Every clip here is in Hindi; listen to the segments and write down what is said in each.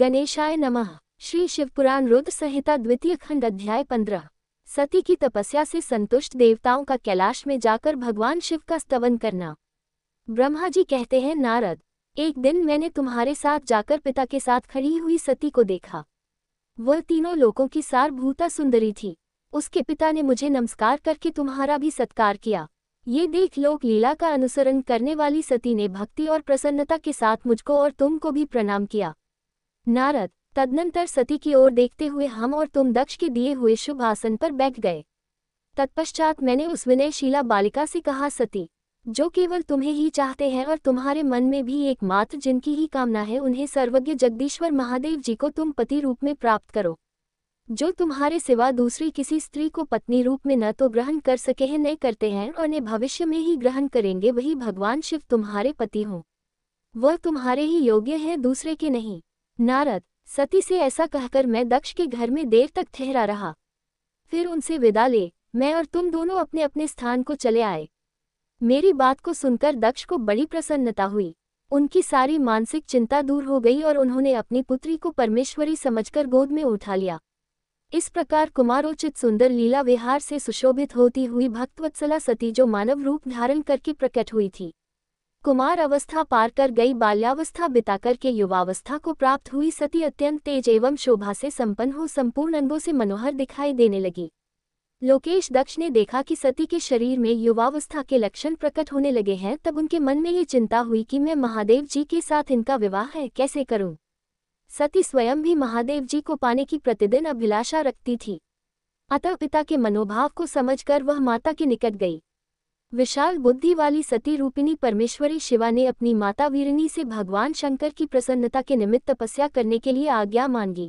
गणेशाय नमः श्री शिवपुराण रुद्र संहिता द्वितीय खंड अध्याय पंद्रह सती की तपस्या से संतुष्ट देवताओं का कैलाश में जाकर भगवान शिव का स्तवन करना ब्रह्मा जी कहते हैं नारद एक दिन मैंने तुम्हारे साथ जाकर पिता के साथ खड़ी हुई सती को देखा वह तीनों लोगों की सारभूता सुंदरी थी उसके पिता ने मुझे नमस्कार करके तुम्हारा भी सत्कार किया ये देख लोक लीला का अनुसरण करने वाली सती ने भक्ति और प्रसन्नता के साथ मुझको और तुमको भी प्रणाम किया नारद तदनंतर सती की ओर देखते हुए हम और तुम दक्ष के दिए हुए शुभ आसन पर बैठ गए तत्पश्चात मैंने उस विनयशिला बालिका से कहा सती जो केवल तुम्हें ही चाहते हैं और तुम्हारे मन में भी एकमात्र जिनकी ही कामना है उन्हें सर्वज्ञ जगदीश्वर महादेव जी को तुम पति रूप में प्राप्त करो जो तुम्हारे सिवा दूसरी किसी स्त्री को पत्नी रूप में न तो ग्रहण कर सके हैं न करते हैं और न भविष्य में ही ग्रहण करेंगे वही भगवान शिव तुम्हारे पति हों वह तुम्हारे ही योग्य हैं दूसरे के नहीं नारद सती से ऐसा कहकर मैं दक्ष के घर में देर तक ठहरा रहा फिर उनसे विदा ले मैं और तुम दोनों अपने अपने स्थान को चले आए मेरी बात को सुनकर दक्ष को बड़ी प्रसन्नता हुई उनकी सारी मानसिक चिंता दूर हो गई और उन्होंने अपनी पुत्री को परमेश्वरी समझकर गोद में उठा लिया इस प्रकार कुमारोचित सुंदर लीला विहार से सुशोभित होती हुई भक्तवत्सला सती जो मानव रूप धारण करके प्रकट हुई थी कुमार अवस्था पार कर गई बाल्यावस्था बिताकर के युवावस्था को प्राप्त हुई सती अत्यंत तेज एवं शोभा से संपन्न हो संपूर्ण अंगों से मनोहर दिखाई देने लगी लोकेश दक्ष ने देखा कि सती के शरीर में युवावस्था के लक्षण प्रकट होने लगे हैं तब उनके मन में ये चिंता हुई कि मैं महादेव जी के साथ इनका विवाह है कैसे करूं? सती स्वयं भी महादेव जी को पाने की प्रतिदिन अभिलाषा रखती थी अतः पिता के मनोभाव को समझकर वह माता के निकट गई विशाल बुद्धि वाली सती रूपिणी परमेश्वरी शिवा ने अपनी माता वीरिणी से भगवान शंकर की प्रसन्नता के निमित्त तपस्या करने के लिए आज्ञा मांगी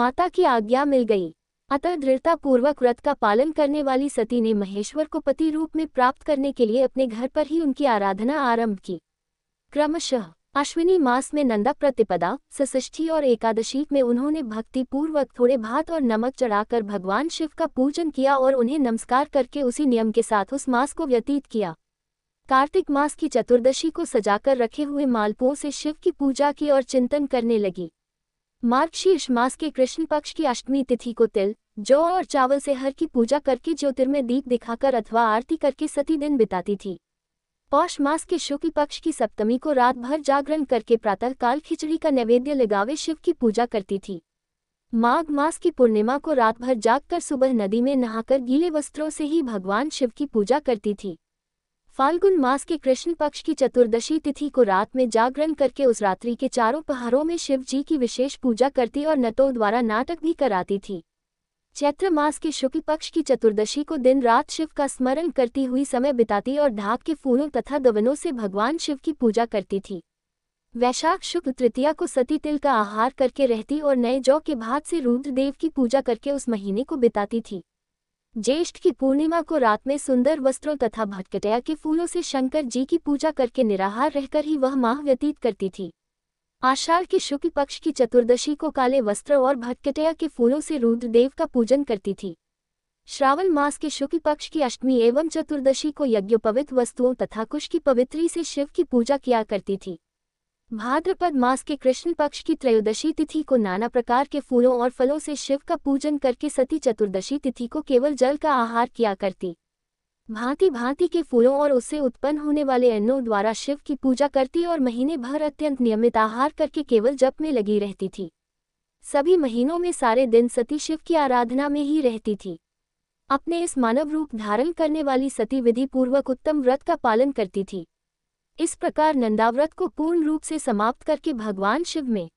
माता की आज्ञा मिल गई अतः दृढ़तापूर्वक व्रत का पालन करने वाली सती ने महेश्वर को पति रूप में प्राप्त करने के लिए अपने घर पर ही उनकी आराधना आरंभ की क्रमशः अश्विनी मास में नंदा प्रतिपदा सषष्ठी और एकादशी में उन्होंने भक्तिपूर्वक थोड़े भात और नमक चढ़ाकर भगवान शिव का पूजन किया और उन्हें नमस्कार करके उसी नियम के साथ उस मास को व्यतीत किया कार्तिक मास की चतुर्दशी को सजाकर रखे हुए मालपुओं से शिव की पूजा की और चिंतन करने लगी मार्गशीर्ष मास के कृष्ण पक्ष की अष्टमी तिथि को तिल जौ और चावल से हर की पूजा करके ज्योतिर्मय दीप दिखाकर अथवा आरती करके सती दिन बिताती थी पौष मास के शुक्ल पक्ष की सप्तमी को रात भर जागरण करके प्रातःकाल खिचड़ी का नैवेद्य लगावे शिव की पूजा करती थी माघ मास की पूर्णिमा को रात भर जागकर सुबह नदी में नहाकर गीले वस्त्रों से ही भगवान शिव की पूजा करती थी फाल्गुन मास के कृष्ण पक्ष की चतुर्दशी तिथि को रात में जागरण करके उस रात्रि के चारों पहाड़ों में शिव जी की विशेष पूजा करती और नटों द्वारा नाटक भी कराती थी चैत्र मास के शुक्ल पक्ष की चतुर्दशी को दिन रात शिव का स्मरण करती हुई समय बिताती और ढाक के फूलों तथा दवनों से भगवान शिव की पूजा करती थी वैशाख शुक्ल तृतीया को सती तिल का आहार करके रहती और नए जौ के भात से रुद्रदेव की पूजा करके उस महीने को बिताती थी ज्येष्ठ की पूर्णिमा को रात में सुंदर वस्त्रों तथा भटकटया के फूलों से शंकर जी की पूजा करके निराहार रहकर ही वह माह व्यतीत करती थी आषाढ़ के शुक्ल पक्ष की चतुर्दशी को काले वस्त्र और भटकटया के फूलों से रुद्रदेव का पूजन करती थी श्रावण मास के शुक्ल पक्ष की अष्टमी एवं चतुर्दशी को यज्ञोपवित वस्तुओं तथा कुश की पवित्री से शिव की पूजा किया करती थी भाद्रपद मास के कृष्ण पक्ष की त्रयोदशी तिथि को नाना प्रकार के फूलों और फलों से शिव का पूजन करके सती चतुर्दशी तिथि को केवल जल का आहार किया करती भांति भांति के फूलों और उससे उत्पन्न होने वाले अन्नों द्वारा शिव की पूजा करती और महीने भर अत्यंत नियमित आहार करके केवल जप में लगी रहती थी सभी महीनों में सारे दिन सती शिव की आराधना में ही रहती थी अपने इस मानव रूप धारण करने वाली सती विधि पूर्वक उत्तम व्रत का पालन करती थी इस प्रकार नंदाव्रत को पूर्ण रूप से समाप्त करके भगवान शिव में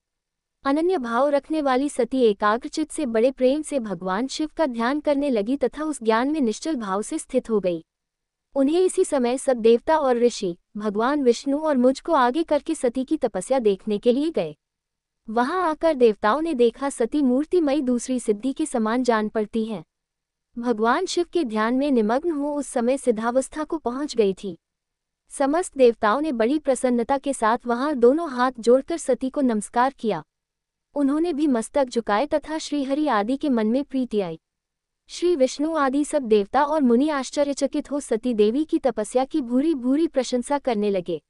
अनन्य भाव रखने वाली सती एकाग्रचित से बड़े प्रेम से भगवान शिव का ध्यान करने लगी तथा उस ज्ञान में निश्चल भाव से स्थित हो गई उन्हें इसी समय सब देवता और ऋषि भगवान विष्णु और मुझ को आगे करके सती की तपस्या देखने के लिए गए वहां आकर देवताओं ने देखा सती मूर्तिमयी दूसरी सिद्धि के समान जान पड़ती है भगवान शिव के ध्यान में निमग्न हो उस समय सिद्धावस्था को पहुंच गई थी समस्त देवताओं ने बड़ी प्रसन्नता के साथ वहां दोनों हाथ जोड़कर सती को नमस्कार किया उन्होंने भी मस्तक झुकाए तथा श्रीहरि आदि के मन में प्रीति आई श्री विष्णु आदि सब देवता और मुनि आश्चर्यचकित हो सती देवी की तपस्या की भूरी भूरी प्रशंसा करने लगे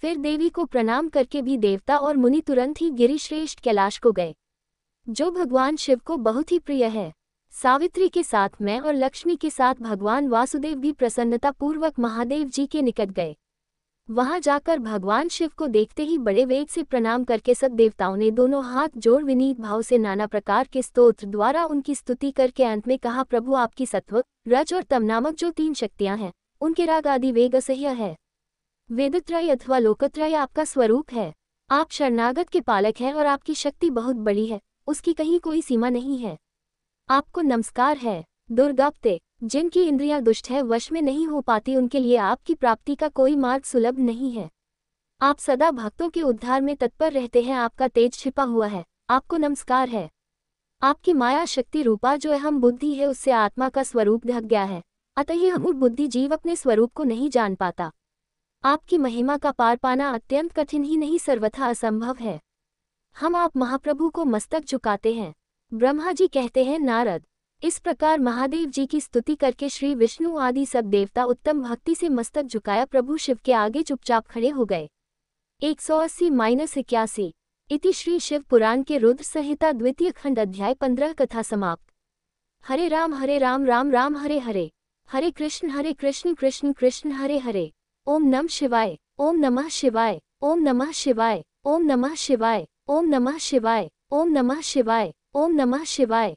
फिर देवी को प्रणाम करके भी देवता और मुनि तुरंत ही गिरिश्रेष्ठ कैलाश को गए जो भगवान शिव को बहुत ही प्रिय है सावित्री के साथ मैं और लक्ष्मी के साथ भगवान वासुदेव भी प्रसन्नतापूर्वक महादेव जी के निकट गए वहां जाकर भगवान शिव को देखते ही बड़े वेग से प्रणाम करके सब देवताओं ने दोनों हाथ जोड़ विनीत भाव से नाना प्रकार के स्तोत्र द्वारा उनकी स्तुति करके अंत में कहा प्रभु आपकी सत्व रज और तम नामक जो तीन शक्तियां हैं उनके राग आदि वेग असह्य है वेदत्रय अथवा लोकत्रय आपका स्वरूप है आप शरणागत के पालक हैं और आपकी शक्ति बहुत बड़ी है उसकी कहीं कोई सीमा नहीं है आपको नमस्कार है दुर्गाप्ते जिनकी इंद्रियां दुष्ट है वश में नहीं हो पाती उनके लिए आपकी प्राप्ति का कोई मार्ग सुलभ नहीं है आप सदा भक्तों के उद्धार में तत्पर रहते हैं आपका तेज छिपा हुआ है आपको नमस्कार है आपकी माया शक्ति रूपा जो अहम बुद्धि है उससे आत्मा का स्वरूप ढक गया है अतः हम बुद्धि जीव अपने स्वरूप को नहीं जान पाता आपकी महिमा का पार पाना अत्यंत कठिन ही नहीं सर्वथा असंभव है हम आप महाप्रभु को मस्तक झुकाते हैं ब्रह्मा जी कहते हैं नारद इस प्रकार महादेव जी की स्तुति करके श्री विष्णु आदि सब देवता उत्तम भक्ति से मस्तक झुकाया प्रभु शिव के आगे चुपचाप खड़े हो गए एक सौ अस्सी माइनस इक्यासी इति श्री शिव पुराण के रुद्र संहिता द्वितीय खंड अध्याय पंद्रह कथा समाप्त हरे राम हरे राम राम राम हरे हरे हरे कृष्ण हरे कृष्ण कृष्ण कृष्ण हरे हरे ओम नम शिवाय ओम नमः शिवाय ओम नमः शिवाय ओम नमः शिवाय ओम नमः शिवाय ओम नमः शिवाय ओम नमः शिवाय